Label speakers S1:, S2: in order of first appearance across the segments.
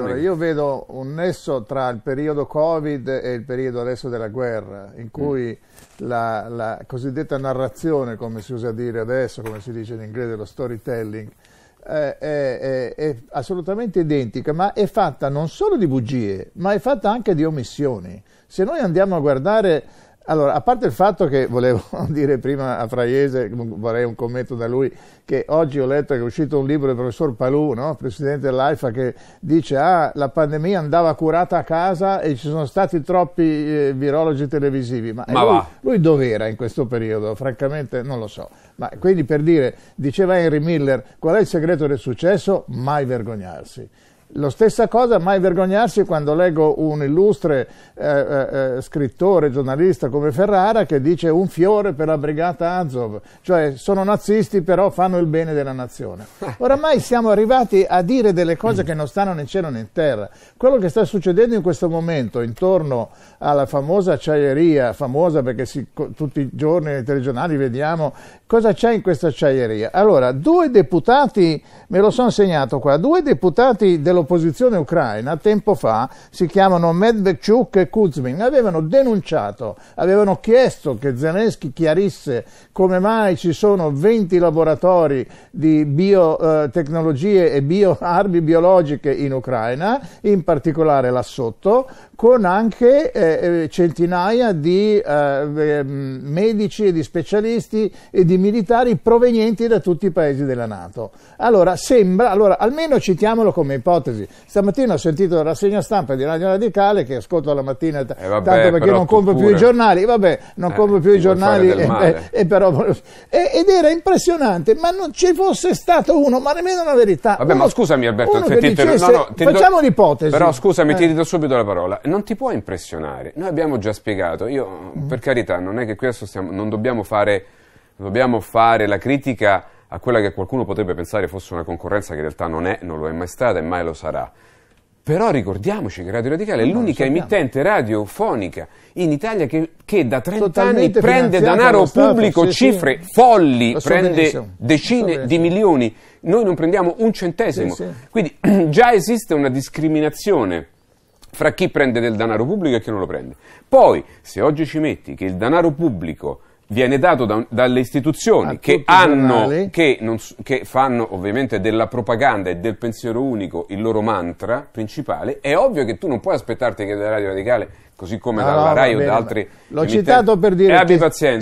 S1: Allora, io
S2: vedo un nesso tra il periodo Covid e il periodo adesso della guerra, in mm. cui mm. la, la, cosiddetta narrazione, come si usa dire adesso, come si dice in inglese, lo storytelling, eh, è, è, è, assolutamente identica, ma è fatta non solo di bugie, ma è fatta anche di omissioni. Se noi andiamo a guardare allora, a parte il fatto che volevo dire prima a Fraiese, vorrei un commento da lui, che oggi ho letto che è uscito un libro del professor Palù, no? presidente dell'AIFA, che dice che ah, la pandemia andava curata a casa e ci sono stati troppi eh, virologi televisivi. Ma, Ma lui, lui dov'era in questo periodo? Francamente non lo so. Ma quindi per dire, diceva Henry Miller, qual è il segreto del successo? Mai vergognarsi. La stessa cosa, mai vergognarsi quando leggo un illustre eh, eh, eh, scrittore, giornalista come Ferrara che dice un fiore per la brigata Azov, cioè sono nazisti però fanno il bene della nazione. Oramai siamo arrivati a dire delle cose che non stanno né in cielo né in terra. Quello che sta succedendo in questo momento intorno alla famosa acciaieria, famosa perché si, tutti i giorni nei telegiornali vediamo cosa c'è in questa acciaieria. Allora, due deputati, me lo sono segnato qua, due deputati dello dell'opposizione ucraina tempo fa, si chiamano Medvedchuk e Kuzmin, avevano denunciato, avevano chiesto che Zelensky chiarisse come mai ci sono 20 laboratori di biotecnologie eh, e bioarmi biologiche in Ucraina, in particolare là sotto, con anche eh, eh centinaia di eh, eh, medici e di specialisti e di militari provenienti da tutti i paesi della Nato. Allora, sembra, allora almeno citiamolo come ipotesi parentesi, stamattina ho sentito la rassegna stampa di Radio Radicale che ascolto la mattina eh vabbè, tanto perché non compro più i giornali, vabbè, non eh, compro più i giornali eh, e, e, eh, eh, però, e, ed era impressionante, ma non ci fosse stato uno, ma nemmeno la verità. Vabbè, uno, ma scusami Alberto, se ti dicesse, no, no, ti facciamo do... l'ipotesi. Però scusami, eh. ti do
S1: subito la parola. Non ti può impressionare. Noi abbiamo già spiegato, io mm. per carità, non è che questo stiamo, non dobbiamo fare, dobbiamo fare la critica a quella che qualcuno potrebbe pensare fosse una concorrenza che in realtà non è, non lo è mai stata e mai lo sarà. Però ricordiamoci che Radio Radicale è l'unica emittente radiofonica in Italia che, che da 30 Totalmente anni prende denaro pubblico, sì, cifre sì. folli, so prende benissimo. decine so di milioni. Noi non prendiamo un centesimo. Sì, Quindi già esiste una discriminazione fra chi prende del denaro pubblico e chi non lo prende. Poi, se oggi ci metti che il denaro pubblico viene dato da, dalle istituzioni che, hanno, che, non, che, fanno ovviamente della propaganda e del pensiero unico il loro mantra principale, è ovvio che tu non puoi aspettarti che la Radio Radicale così come no, dalla no, RAI o da altri.
S2: L'ho citato per dire. E eh, abbi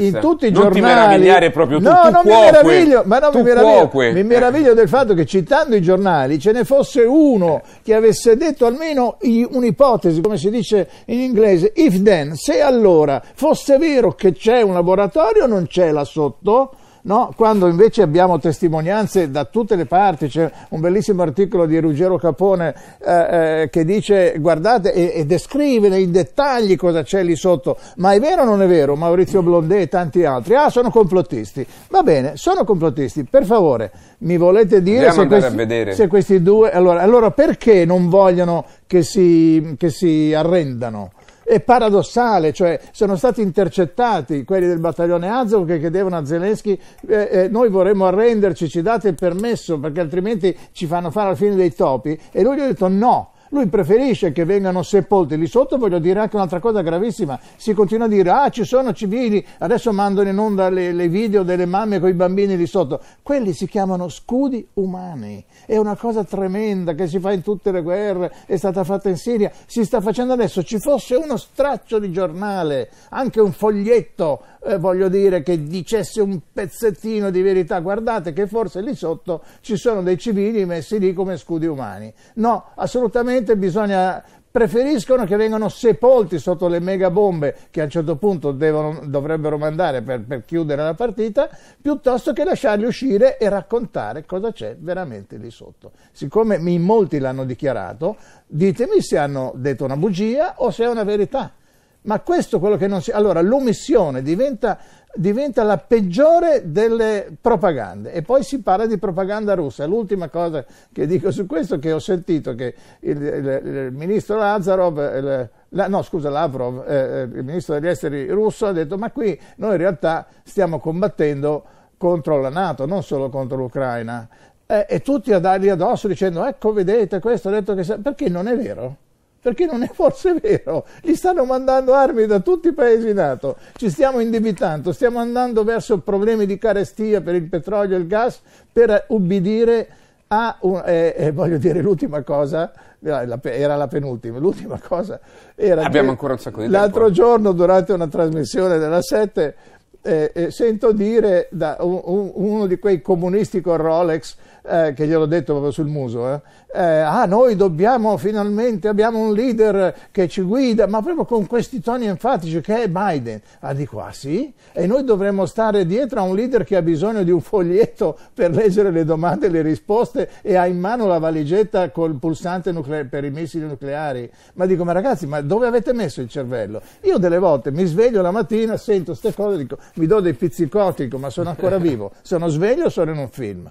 S2: In tutti i giornali. Non ti meravigliare proprio tu. No, tu non cuoque, mi meraviglio, ma non mi meraviglio. Mi meraviglio del fatto che citando i giornali ce ne fosse uno che avesse detto almeno un'ipotesi, come si dice in inglese, if then, se allora fosse vero che c'è un laboratorio, non c'è là sotto No, quando invece abbiamo testimonianze da tutte le parti, c'è un bellissimo articolo di Ruggero Capone eh, eh, che dice guardate e, e, descrive nei dettagli cosa c'è lì sotto, ma è vero o non è vero? Maurizio Blondet e tanti altri, ah sono complottisti, va bene, sono complottisti, per favore mi volete dire se questi, se questi, due, allora, allora perché non vogliono che si, che si arrendano? è paradossale, cioè sono stati intercettati quelli del battaglione Azov che chiedevano a Zelensky eh, eh, noi vorremmo arrenderci, ci date il permesso perché altrimenti ci fanno fare alla fine dei topi e lui gli ha detto no lui preferisce che vengano sepolti lì sotto, voglio dire anche un'altra cosa gravissima, si continua a dire ah ci sono civili, adesso mandano in onda le, le video delle mamme con i bambini lì sotto, quelli si chiamano scudi umani, è una cosa tremenda che si fa in tutte le guerre, è stata fatta in Siria, si sta facendo adesso, ci fosse uno straccio di giornale, anche un foglietto, eh, voglio dire, che dicesse un pezzettino di verità, guardate che forse lì sotto ci sono dei civili messi lì come scudi umani. No, assolutamente bisogna, preferiscono che vengano sepolti sotto le megabombe che a un certo punto devono, dovrebbero mandare per, per, chiudere la partita, piuttosto che lasciarli uscire e raccontare cosa c'è veramente lì sotto. Siccome in molti l'hanno dichiarato, ditemi se hanno detto una bugia o se è una verità. Ma questo è quello che non si... Allora l'omissione diventa, diventa la peggiore delle propagande e poi si parla di propaganda russa. L'ultima cosa che dico su questo è che ho sentito che il, il, il ministro Lazarov, il, la, no scusa Lavrov, eh, eh, il ministro degli esteri russo ha detto ma qui noi in realtà stiamo combattendo contro la Nato, non solo contro l'Ucraina. Eh, e tutti a dargli addosso dicendo ecco vedete questo ha detto che... Perché non è vero? perché non è forse vero, gli stanno mandando armi da tutti i paesi NATO, ci stiamo indebitando, stiamo andando verso problemi di carestia per il petrolio e il gas per ubbidire a, un, eh, eh, voglio dire l'ultima cosa, eh, era la penultima, l'ultima cosa era Abbiamo ancora
S1: un sacco di l'altro
S2: tempo. giorno durante una trasmissione della 7 eh, eh, sento dire da un, un, uno di quei comunisti con Rolex, eh, che ho detto proprio sul muso, eh, eh, ah noi dobbiamo finalmente, abbiamo un leader che ci guida, ma proprio con questi toni enfatici che è Biden. Ah di qua ah, sì? E noi dovremmo stare dietro a un leader che ha bisogno di un foglietto per leggere le domande e le risposte e ha in mano la valigetta col pulsante nucleare, per i missili nucleari. Ma dico, ma ragazzi, ma dove avete messo il cervello? Io delle volte mi sveglio la mattina, sento queste cose e dico, mi do dei pizzicoti, ma sono ancora vivo, sono sveglio o sono in un film?